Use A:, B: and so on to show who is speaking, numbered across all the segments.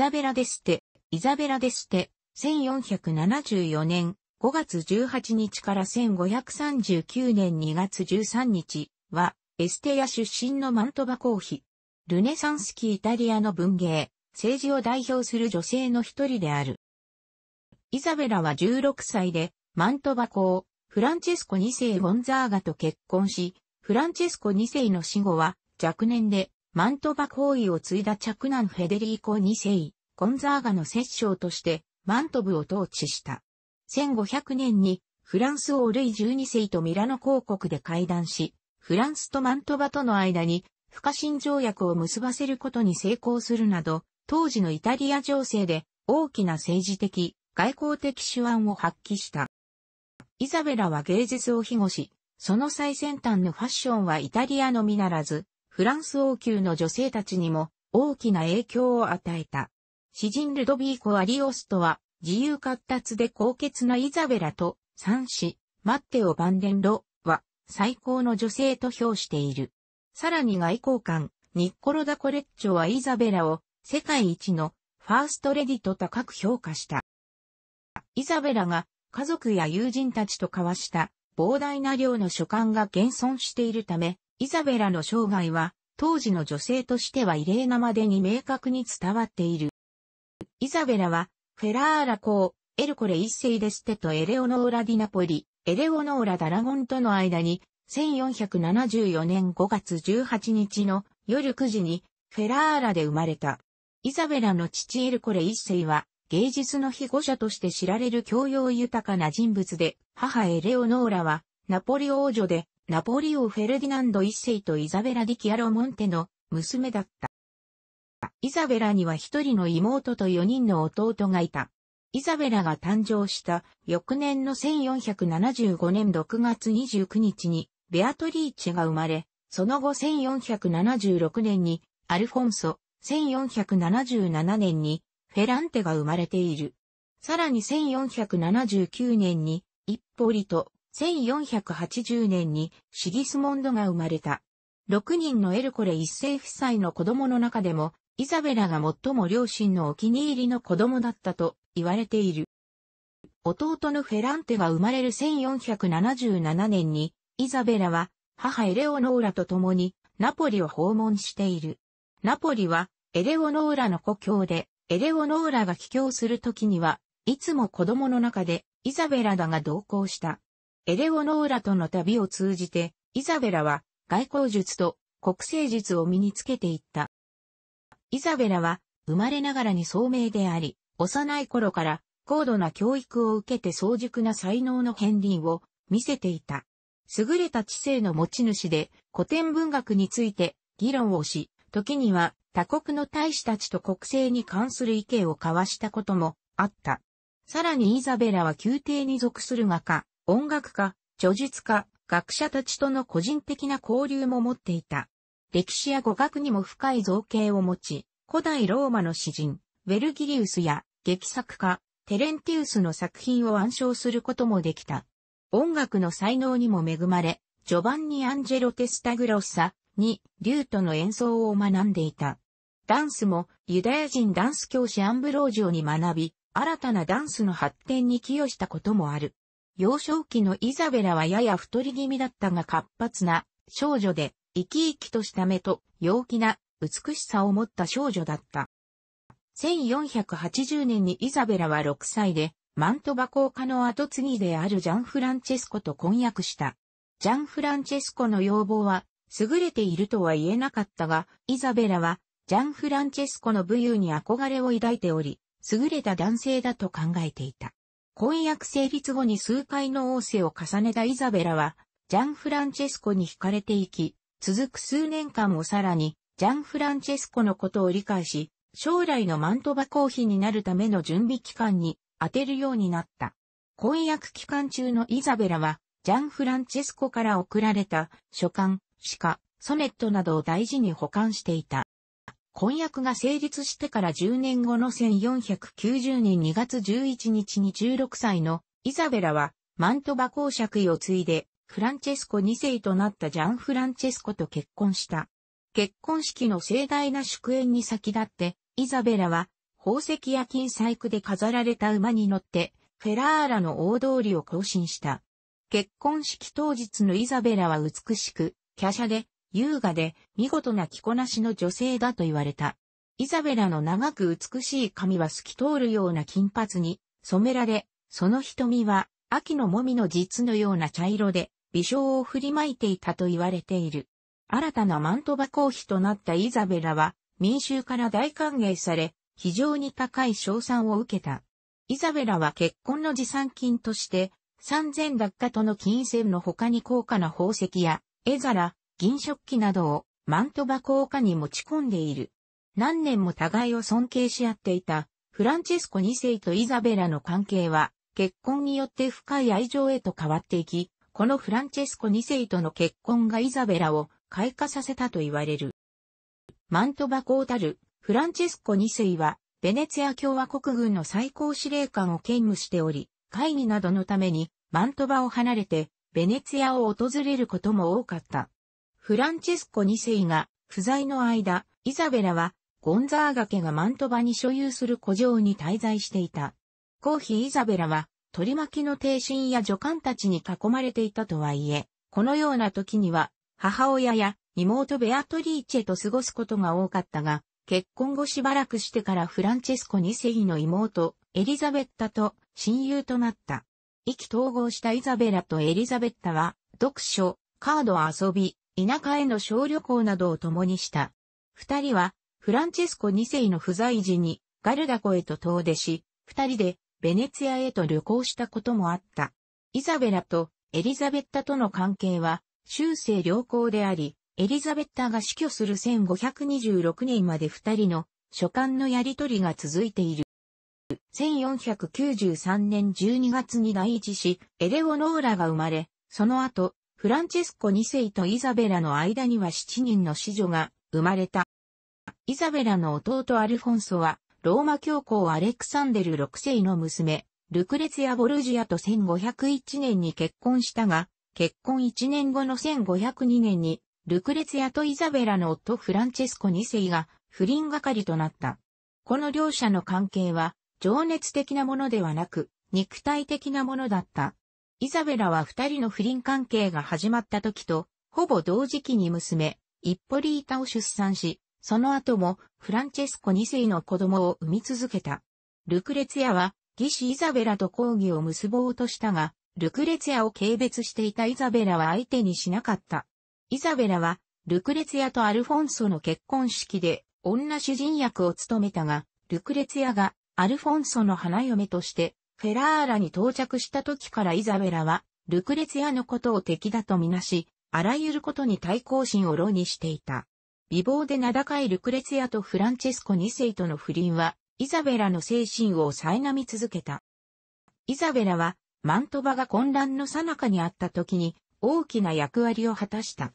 A: ザベラ・デステ、イザベラ・デステ、1474年5月18日から1539年2月13日は、エステヤ出身のマントバ公妃。ルネサンス期イタリアの文芸、政治を代表する女性の一人である。イザベラは16歳で、マントバ公、フランチェスコ2世ゴンザーガと結婚し、フランチェスコ2世の死後は若年でマントバ行為を継いだ着男フェデリーコ2世、コンザーガの摂政としてマントブを統治した。1500年にフランス王ルイ12世とミラノ公国で会談し、フランスとマントバとの間に不可侵条約を結ばせることに成功するなど、当時のイタリア情勢で大きな政治的、外交的手腕を発揮した。イザベラは芸術を庇護し、その最先端のファッションはイタリアのみならず、フランス王宮の女性たちにも大きな影響を与えた。詩人ルドビーコ・アリオストは、自由活達で高潔なイザベラと、三子、マッテオ・バンデンロは、最高の女性と評している。さらに外交官、ニッコロ・ダ・コレッチョはイザベラを、世界一の、ファーストレディと高く評価した。イザベラが、家族や友人たちと交わした、膨大な量の書簡が現存しているため、イザベラの生涯は、当時の女性としては異例なまでに明確に伝わっている。イザベラは、フェラーラ公、エルコレ一世デステとエレオノーラ・ディナポリ、エレオノーラ・ダラゴンとの間に、1474年5月18日の夜9時に、フェラーラで生まれた。イザベラの父エルコレ一世は、芸術の被護者として知られる教養豊かな人物で、母エレオノーラは、ナポリ王女で、ナポリオ・フェルディナンド一世とイザベラ・ディ・キアロ・モンテの娘だった。イザベラには一人の妹と四人の弟がいた。イザベラが誕生した翌年の1475年6月29日にベアトリーチェが生まれ、その後1476年にアルフォンソ、1477年にフェランテが生まれている。さらに1479年にイッポリト、1480年にシギスモンドが生まれた。6人のエルコレ一世夫妻の子供の中でも、イザベラが最も両親のお気に入りの子供だったと言われている。弟のフェランテが生まれる1477年に、イザベラは母エレオノーラと共にナポリを訪問している。ナポリはエレオノーラの故郷で、エレオノーラが帰郷するときには、いつも子供の中でイザベラだが同行した。エレオノーラとの旅を通じて、イザベラは外交術と国政術を身につけていった。イザベラは生まれながらに聡明であり、幼い頃から高度な教育を受けて早熟な才能の片鱗を見せていた。優れた知性の持ち主で古典文学について議論をし、時には他国の大使たちと国政に関する意見を交わしたこともあった。さらにイザベラは宮廷に属する画家、音楽家、著述家、学者たちとの個人的な交流も持っていた。歴史や語学にも深い造形を持ち、古代ローマの詩人、ウェルギリウスや劇作家、テレンティウスの作品を暗唱することもできた。音楽の才能にも恵まれ、ジョバンニ・アンジェロ・テスタグロッサにリュートの演奏を学んでいた。ダンスもユダヤ人ダンス教師アンブロージオに学び、新たなダンスの発展に寄与したこともある。幼少期のイザベラはやや太り気味だったが活発な少女で、生き生きとした目と陽気な美しさを持った少女だった。1480年にイザベラは6歳で、マントバ公科の後継ぎであるジャン・フランチェスコと婚約した。ジャン・フランチェスコの要望は、優れているとは言えなかったが、イザベラは、ジャン・フランチェスコの武勇に憧れを抱いており、優れた男性だと考えていた。婚約成立後に数回の王政を重ねたイザベラは、ジャン・フランチェスコに惹かれていき、続く数年間をさらに、ジャン・フランチェスコのことを理解し、将来のマントバ公妃になるための準備期間に当てるようになった。婚約期間中のイザベラは、ジャン・フランチェスコから送られた書簡、鹿、ソネットなどを大事に保管していた。婚約が成立してから10年後の1490年2月11日に16歳のイザベラはマントバ公爵位を継いでフランチェスコ2世となったジャン・フランチェスコと結婚した。結婚式の盛大な祝宴に先立って、イザベラは宝石や金細工で飾られた馬に乗って、フェラーラの大通りを行進した。結婚式当日のイザベラは美しく、華奢で、優雅で見事な着こなしの女性だと言われた。イザベラの長く美しい髪は透き通るような金髪に染められ、その瞳は秋のもみの実のような茶色で微笑を振りまいていたと言われている。新たなマントバ公妃となったイザベラは民衆から大歓迎され、非常に高い賞賛を受けた。イザベラは結婚の持参金として、三千落下との金銭の他に高価な宝石や、絵皿、銀食器などをマントバ効果に持ち込んでいる。何年も互いを尊敬し合っていたフランチェスコ2世とイザベラの関係は結婚によって深い愛情へと変わっていき、このフランチェスコ2世との結婚がイザベラを開花させたと言われる。マントバ公たるフランチェスコ2世はベネツィア共和国軍の最高司令官を兼務しており、会議などのためにマントバを離れてベネツィアを訪れることも多かった。フランチェスコ2世が不在の間、イザベラはゴンザーガ家がマントバに所有する古城に滞在していた。コーヒーイザベラは取り巻きの帝神や女官たちに囲まれていたとはいえ、このような時には母親や妹ベアトリーチェと過ごすことが多かったが、結婚後しばらくしてからフランチェスコ2世の妹、エリザベッタと親友となった。意気統合したイザベラとエリザベッタは、読書、カード遊び、田舎への小旅行などを共にした。二人は、フランチェスコ二世の不在時に、ガルダコへと遠出し、二人で、ベネツィアへと旅行したこともあった。イザベラとエリザベッタとの関係は、終生良好であり、エリザベッタが死去する1526年まで二人の書簡のやりとりが続いている。1493年12月に来日し、エレオノーラが生まれ、その後、フランチェスコ2世とイザベラの間には7人の子女が生まれた。イザベラの弟アルフォンソは、ローマ教皇アレクサンデル6世の娘、ルクレツヤ・ボルジアと1501年に結婚したが、結婚1年後の1502年に、ルクレツヤとイザベラの夫フランチェスコ2世が不倫係となった。この両者の関係は、情熱的なものではなく、肉体的なものだった。イザベラは二人の不倫関係が始まった時と、ほぼ同時期に娘、イッポリータを出産し、その後もフランチェスコ2世の子供を産み続けた。ルクレツヤは、義士イザベラと抗議を結ぼうとしたが、ルクレツヤを軽蔑していたイザベラは相手にしなかった。イザベラは、ルクレツヤとアルフォンソの結婚式で女主人役を務めたが、ルクレツヤがアルフォンソの花嫁としてフェラーラに到着した時からイザベラは、ルクレツヤのことを敵だとみなし、あらゆることに対抗心を論にしていた。美貌で名高いルクレツヤとフランチェスコ2世との不倫は、イザベラの精神を苛み続けた。イザベラは、マントバが混乱の最中にあった時に、大きな役割を果たした。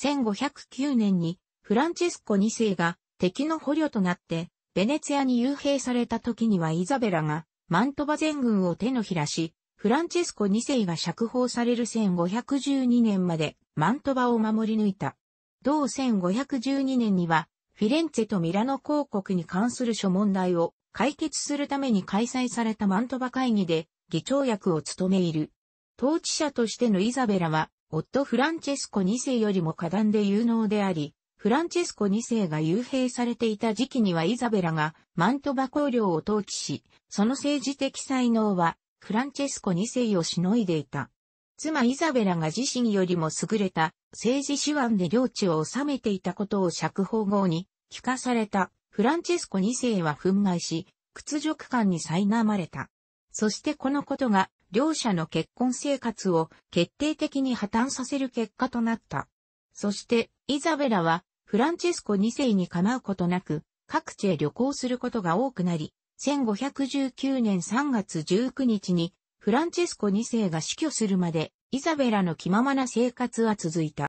A: 1509年に、フランチェスコ2世が敵の捕虜となって、ベネツヤに幽閉された時にはイザベラがマントバ全軍を手のひらし、フランチェスコ2世が釈放される1512年までマントバを守り抜いた。同1512年には、フィレンツェとミラノ公国に関する諸問題を解決するために開催されたマントバ会議で議長役を務めいる。統治者としてのイザベラは、夫フランチェスコ2世よりも過断で有能であり、フランチェスコ2世が幽閉されていた時期にはイザベラがマントバ公領を統治し、その政治的才能はフランチェスコ2世をしのいでいた。妻イザベラが自身よりも優れた政治手腕で領地を治めていたことを釈放後に聞かされたフランチェスコ2世は憤慨し、屈辱感に苛まれた。そしてこのことが両者の結婚生活を決定的に破綻させる結果となった。そしてイザベラはフランチェスコ2世に構うことなく、各地へ旅行することが多くなり、1519年3月19日に、フランチェスコ2世が死去するまで、イザベラの気ままな生活は続いた。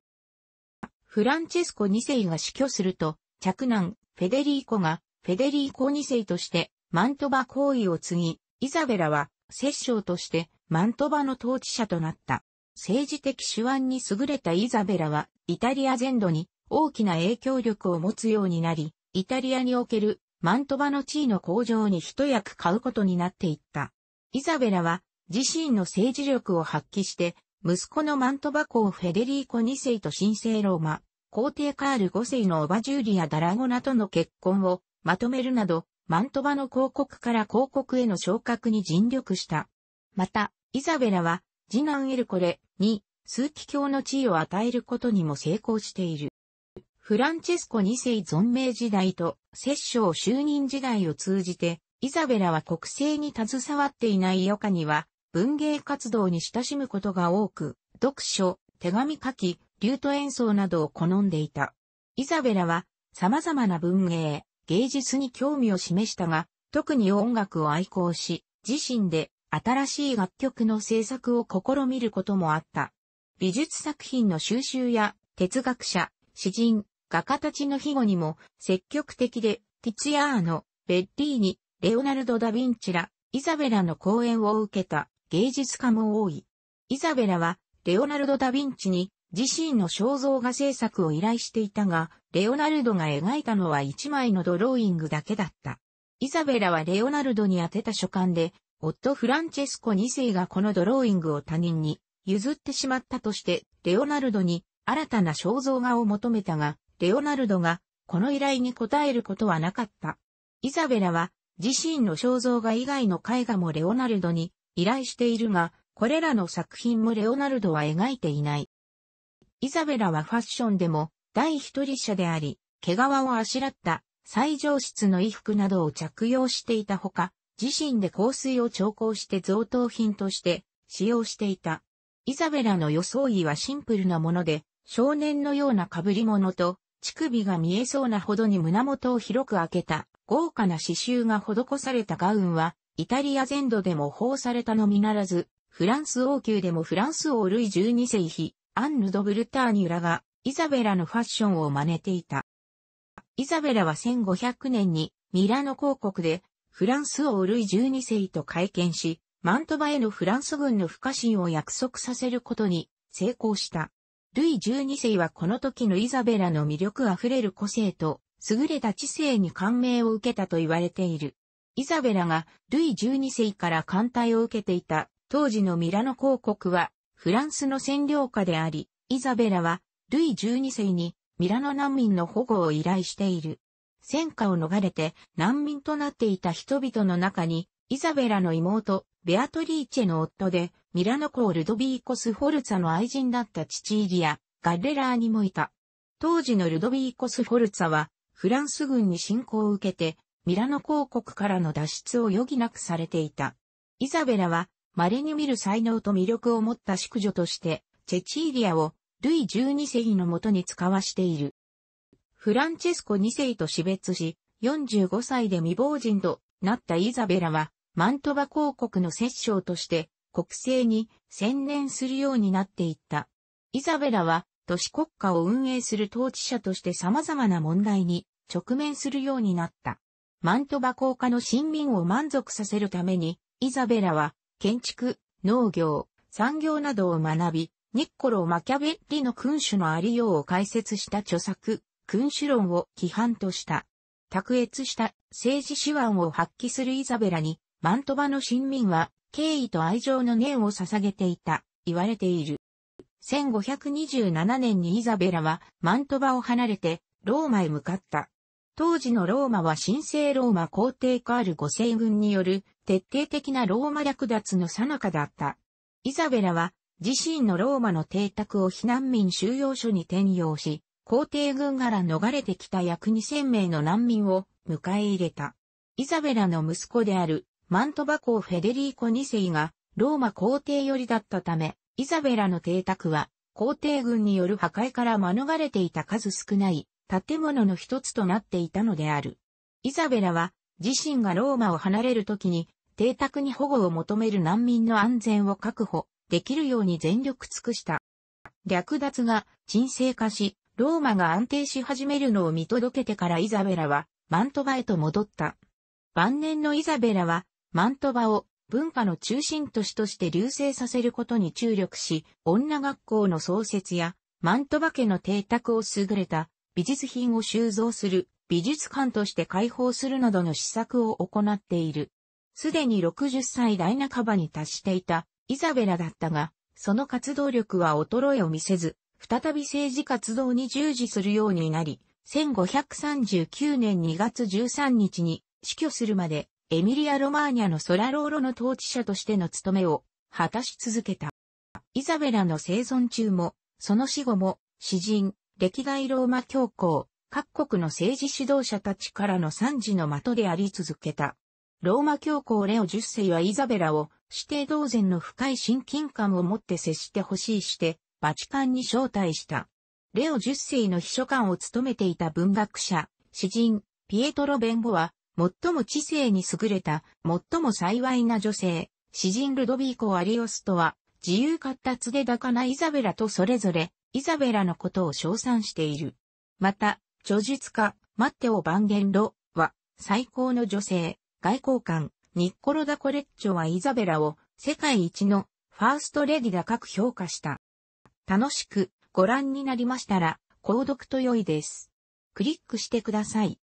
A: フランチェスコ2世が死去すると、着男、フェデリーコが、フェデリーコ2世として、マントバ行為を継ぎ、イザベラは、摂政として、マントバの統治者となった。政治的手腕に優れたイザベラは、イタリア全土に、大きな影響力を持つようになり、イタリアにおけるマントバの地位の向上に一役買うことになっていった。イザベラは自身の政治力を発揮して、息子のマントバ公フェデリーコ2世と神聖ローマ、皇帝カール5世のオバジューリア・ダラゴナとの結婚をまとめるなど、マントバの広告から広告への昇格に尽力した。また、イザベラは、次男エルコレに、枢機卿の地位を与えることにも成功している。フランチェスコ2世存命時代と摂政就任時代を通じて、イザベラは国政に携わっていないヨカには、文芸活動に親しむことが多く、読書、手紙書き、リュート演奏などを好んでいた。イザベラは、様々な文芸、芸術に興味を示したが、特に音楽を愛好し、自身で新しい楽曲の制作を試みることもあった。美術作品の収集や、哲学者、詩人、画家たちの庇護にも積極的で、ティツィアーノ、ベッリーニ、レオナルド・ダ・ヴィンチラ、イザベラの講演を受けた芸術家も多い。イザベラは、レオナルド・ダ・ヴィンチに自身の肖像画制作を依頼していたが、レオナルドが描いたのは一枚のドローイングだけだった。イザベラはレオナルドに宛てた書簡で、夫フランチェスコ2世がこのドローイングを他人に譲ってしまったとして、レオナルドに新たな肖像画を求めたが、レオナルドが、この依頼に応えることはなかった。イザベラは、自身の肖像画以外の絵画もレオナルドに依頼しているが、これらの作品もレオナルドは描いていない。イザベラはファッションでも第一人者であり、毛皮をあしらった最上質の衣服などを着用していたほか、自身で香水を調香して贈答品として使用していた。イザベラの装いはシンプルなもので、少年のような被り物と乳首が見えそうなほどに胸元を広く開けた、豪華な刺繍が施されたガウンは、イタリア全土で模倣されたのみならず、フランス王宮でもフランス王ルイ12世紀、アンヌ・ド・ブルターニュラが、イザベラのファッションを真似ていた。イザベラは1500年に、ミラノ公国で、フランス王ルイ12世と会見し、マントバへのフランス軍の不可侵を約束させることに成功した。ルイ12世はこの時のイザベラの魅力あふれる個性と、優れた知性に感銘を受けたと言われている。イザベラがルイ12世から艦隊を受けていた当時のミラノ公国はフランスの占領下であり、イザベラはルイ12世にミラノ難民の保護を依頼している。戦火を逃れて難民となっていた人々の中にイザベラの妹ベアトリーチェの夫で、ミラノ公ルドビーコス・フォルツァの愛人だった父イリア、ガッレラーにもいた。当時のルドビーコス・フォルツァは、フランス軍に侵攻を受けて、ミラノ公国からの脱出を余儀なくされていた。イザベラは、稀に見る才能と魅力を持った淑女として、チェチーリアを、ルイ12世のもとに使わしている。フランチェスコ2世と死別し、45歳で未亡人となったイザベラは、マントバ公国の摂政として国政に専念するようになっていった。イザベラは都市国家を運営する統治者として様々な問題に直面するようになった。マントバ公家の親民を満足させるために、イザベラは建築、農業、産業などを学び、ニッコロ・マキャベッリの君主のありようを解説した著作、君主論を規範とした。卓越した政治手腕を発揮するイザベラに、マントバの臣民は、敬意と愛情の念を捧げていた、言われている。1527年にイザベラは、マントバを離れて、ローマへ向かった。当時のローマは神聖ローマ皇帝カール五世軍による、徹底的なローマ略奪の最中だった。イザベラは、自身のローマの邸宅を避難民収容所に転用し、皇帝軍から逃れてきた約2000名の難民を迎え入れた。イザベラの息子であるマントバ公フェデリーコ2世がローマ皇帝寄りだったため、イザベラの邸宅は皇帝軍による破壊から免れていた数少ない建物の一つとなっていたのである。イザベラは自身がローマを離れる時に邸宅に保護を求める難民の安全を確保できるように全力尽くした。略奪が沈静化し、ローマが安定し始めるのを見届けてからイザベラはマントバへと戻った。晩年のイザベラはマントバを文化の中心都市として流星させることに注力し、女学校の創設や、マントバ家の邸宅を優れた美術品を収蔵する美術館として開放するなどの施策を行っている。すでに60歳代半ばに達していたイザベラだったが、その活動力は衰えを見せず、再び政治活動に従事するようになり、1539年2月13日に死去するまでエミリア・ロマーニャのソラローロの統治者としての務めを果たし続けた。イザベラの生存中も、その死後も、詩人、歴代ローマ教皇、各国の政治指導者たちからの賛辞の的であり続けた。ローマ教皇レオ10世はイザベラを指定同然の深い親近感を持って接してほしいして、バチカンに招待した。レオ10世の秘書官を務めていた文学者、詩人、ピエトロ・ベンボは、最も知性に優れた、最も幸いな女性、詩人ルドビーコ・アリオスとは、自由活達で抱かないイザベラとそれぞれ、イザベラのことを称賛している。また、著述家、マッテオ・バンゲンロは、最高の女性、外交官、ニッコロ・ダ・コレッチョはイザベラを、世界一の、ファーストレディが各評価した。楽しく、ご覧になりましたら、購読と良いです。クリックしてください。